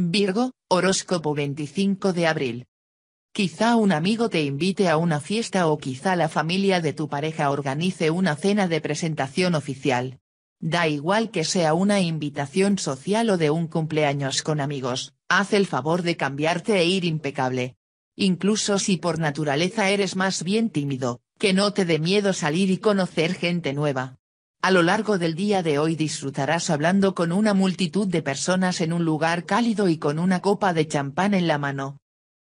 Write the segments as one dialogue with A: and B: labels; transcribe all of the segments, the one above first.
A: Virgo, horóscopo 25 de abril. Quizá un amigo te invite a una fiesta o quizá la familia de tu pareja organice una cena de presentación oficial. Da igual que sea una invitación social o de un cumpleaños con amigos, haz el favor de cambiarte e ir impecable. Incluso si por naturaleza eres más bien tímido, que no te dé miedo salir y conocer gente nueva. A lo largo del día de hoy disfrutarás hablando con una multitud de personas en un lugar cálido y con una copa de champán en la mano.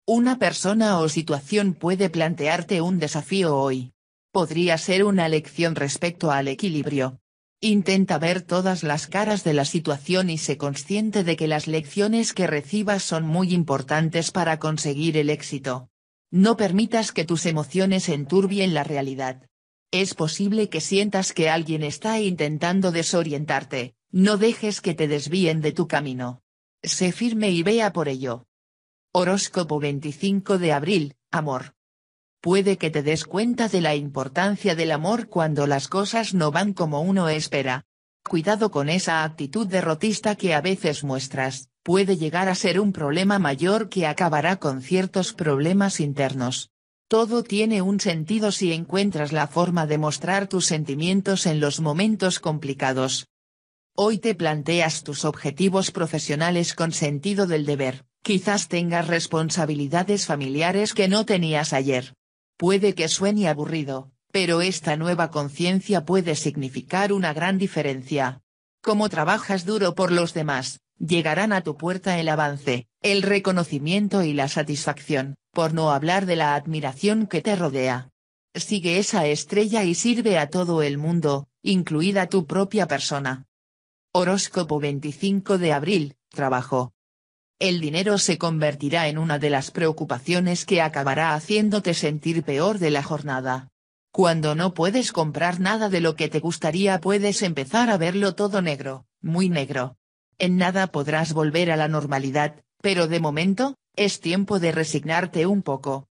A: Una persona o situación puede plantearte un desafío hoy. Podría ser una lección respecto al equilibrio. Intenta ver todas las caras de la situación y sé consciente de que las lecciones que recibas son muy importantes para conseguir el éxito. No permitas que tus emociones enturbien la realidad. Es posible que sientas que alguien está intentando desorientarte, no dejes que te desvíen de tu camino. Sé firme y vea por ello. Horóscopo 25 de abril, amor. Puede que te des cuenta de la importancia del amor cuando las cosas no van como uno espera. Cuidado con esa actitud derrotista que a veces muestras, puede llegar a ser un problema mayor que acabará con ciertos problemas internos. Todo tiene un sentido si encuentras la forma de mostrar tus sentimientos en los momentos complicados. Hoy te planteas tus objetivos profesionales con sentido del deber, quizás tengas responsabilidades familiares que no tenías ayer. Puede que suene aburrido, pero esta nueva conciencia puede significar una gran diferencia. Como trabajas duro por los demás, llegarán a tu puerta el avance, el reconocimiento y la satisfacción, por no hablar de la admiración que te rodea. Sigue esa estrella y sirve a todo el mundo, incluida tu propia persona. Horóscopo 25 de abril, trabajo. El dinero se convertirá en una de las preocupaciones que acabará haciéndote sentir peor de la jornada. Cuando no puedes comprar nada de lo que te gustaría puedes empezar a verlo todo negro, muy negro. En nada podrás volver a la normalidad, pero de momento, es tiempo de resignarte un poco.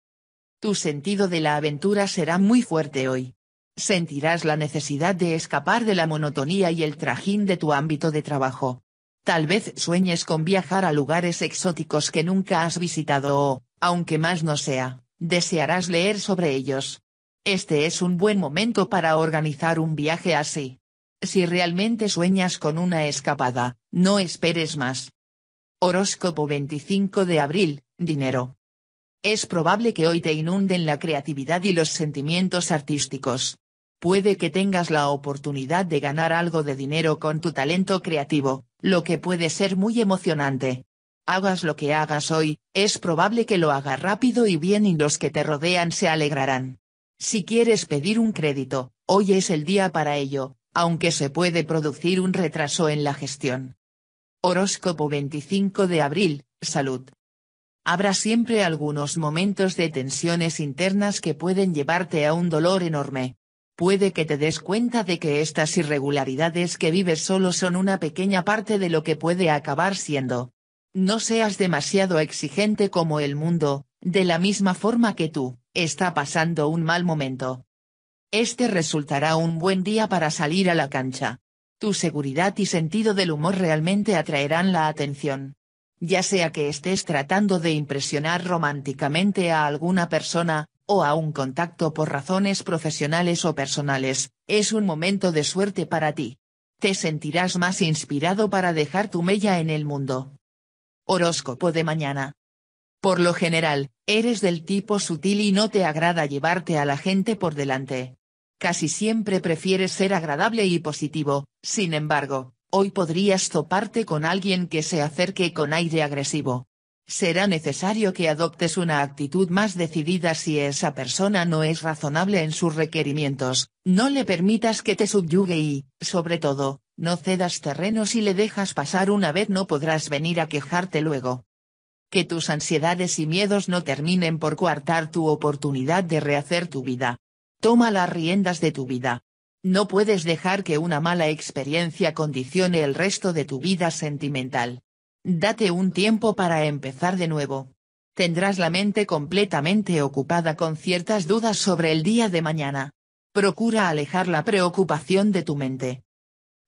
A: Tu sentido de la aventura será muy fuerte hoy. Sentirás la necesidad de escapar de la monotonía y el trajín de tu ámbito de trabajo. Tal vez sueñes con viajar a lugares exóticos que nunca has visitado o, aunque más no sea, desearás leer sobre ellos. Este es un buen momento para organizar un viaje así. Si realmente sueñas con una escapada, no esperes más. Horóscopo 25 de abril, dinero. Es probable que hoy te inunden la creatividad y los sentimientos artísticos. Puede que tengas la oportunidad de ganar algo de dinero con tu talento creativo, lo que puede ser muy emocionante. Hagas lo que hagas hoy, es probable que lo hagas rápido y bien y los que te rodean se alegrarán. Si quieres pedir un crédito, hoy es el día para ello, aunque se puede producir un retraso en la gestión. Horóscopo 25 de abril, salud. Habrá siempre algunos momentos de tensiones internas que pueden llevarte a un dolor enorme. Puede que te des cuenta de que estas irregularidades que vives solo son una pequeña parte de lo que puede acabar siendo. No seas demasiado exigente como el mundo, de la misma forma que tú, está pasando un mal momento. Este resultará un buen día para salir a la cancha. Tu seguridad y sentido del humor realmente atraerán la atención. Ya sea que estés tratando de impresionar románticamente a alguna persona, o a un contacto por razones profesionales o personales, es un momento de suerte para ti. Te sentirás más inspirado para dejar tu mella en el mundo. Horóscopo de mañana. Por lo general, eres del tipo sutil y no te agrada llevarte a la gente por delante. Casi siempre prefieres ser agradable y positivo, sin embargo, hoy podrías toparte con alguien que se acerque con aire agresivo. Será necesario que adoptes una actitud más decidida si esa persona no es razonable en sus requerimientos, no le permitas que te subyugue y, sobre todo, no cedas terreno si le dejas pasar una vez no podrás venir a quejarte luego. Que tus ansiedades y miedos no terminen por coartar tu oportunidad de rehacer tu vida. Toma las riendas de tu vida. No puedes dejar que una mala experiencia condicione el resto de tu vida sentimental. Date un tiempo para empezar de nuevo. Tendrás la mente completamente ocupada con ciertas dudas sobre el día de mañana. Procura alejar la preocupación de tu mente.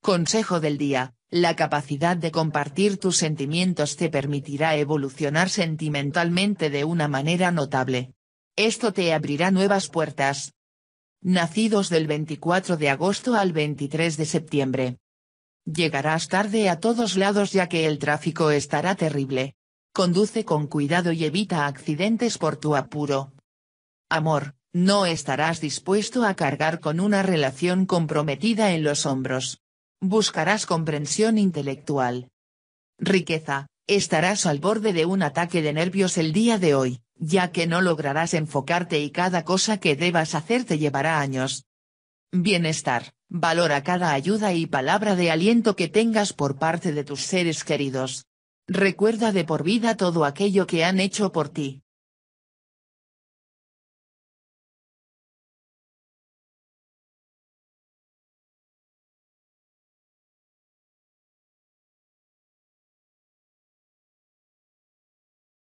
A: Consejo del día, la capacidad de compartir tus sentimientos te permitirá evolucionar sentimentalmente de una manera notable. Esto te abrirá nuevas puertas, nacidos del 24 de agosto al 23 de septiembre. Llegarás tarde a todos lados ya que el tráfico estará terrible. Conduce con cuidado y evita accidentes por tu apuro. Amor, no estarás dispuesto a cargar con una relación comprometida en los hombros. Buscarás comprensión intelectual. Riqueza, estarás al borde de un ataque de nervios el día de hoy ya que no lograrás enfocarte y cada cosa que debas hacer te llevará años. Bienestar, valora cada ayuda y palabra de aliento que tengas por parte de tus seres queridos. Recuerda de por vida todo aquello que han hecho por ti.